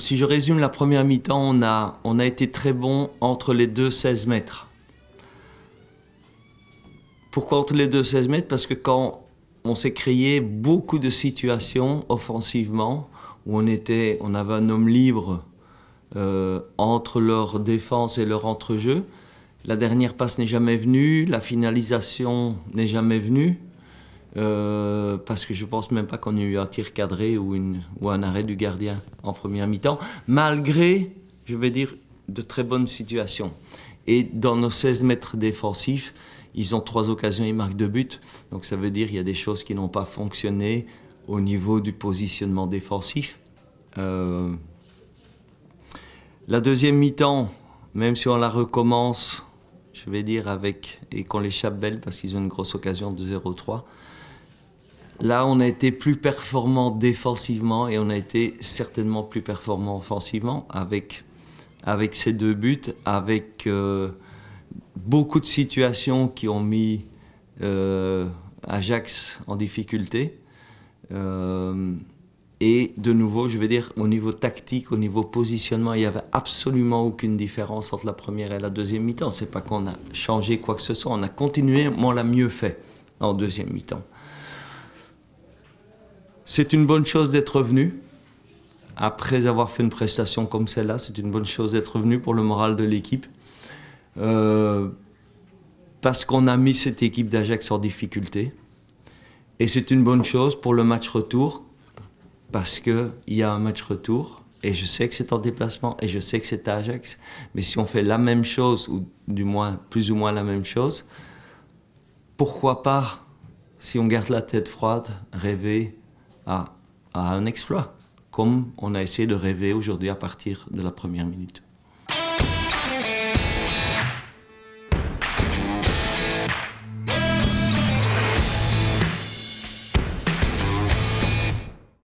Si je résume la première mi-temps, on a, été très bon entre les deux 16 mètres. Pourquoi entre les deux 16 mètres Parce que quand on s'est créé beaucoup de situations offensivement où on, on avait un homme libre euh, entre leur défense et leur entrejeu. La dernière passe n'est jamais venue, la finalisation n'est jamais venue. Euh, parce que je pense même pas qu'on ait eu un tir cadré ou, une, un arrêt du gardien en première mi-temps, malgré, je vais dire, de très bonnes situations. Et dans nos 16 mètres défensifs, ils ont trois occasions, ils marquent deux buts. Donc ça veut dire qu'il y a des choses qui n'ont pas fonctionné au niveau du positionnement défensif. Euh, la deuxième mi-temps, même si on la recommence je vais dire, avec et qu'on l'échappe belle parce qu'ils ont une grosse occasion de 0-3. Là, on a été plus performant défensivement et on a été certainement plus performant offensivement avec, avec ces deux buts, avec euh, beaucoup de situations qui ont mis euh, Ajax en difficulté. Euh, et de nouveau, je veux dire, au niveau tactique, au niveau positionnement, il n'y avait absolument aucune différence entre la première et la deuxième mi-temps. Ce n'est pas qu'on a changé quoi que ce soit, on a continué, mais on l'a mieux fait en deuxième mi-temps. C'est une bonne chose d'être venu, Après avoir fait une prestation comme celle-là, c'est une bonne chose d'être revenu pour le moral de l'équipe. Euh, parce qu'on a mis cette équipe d'Ajax en difficulté. Et c'est une bonne chose pour le match retour parce qu'il y a un match retour et je sais que c'est en déplacement et je sais que c'est à Ajax. Mais si on fait la même chose, ou du moins plus ou moins la même chose, pourquoi pas, si on garde la tête froide, rêver à, à un exploit, comme on a essayé de rêver aujourd'hui à partir de la première minute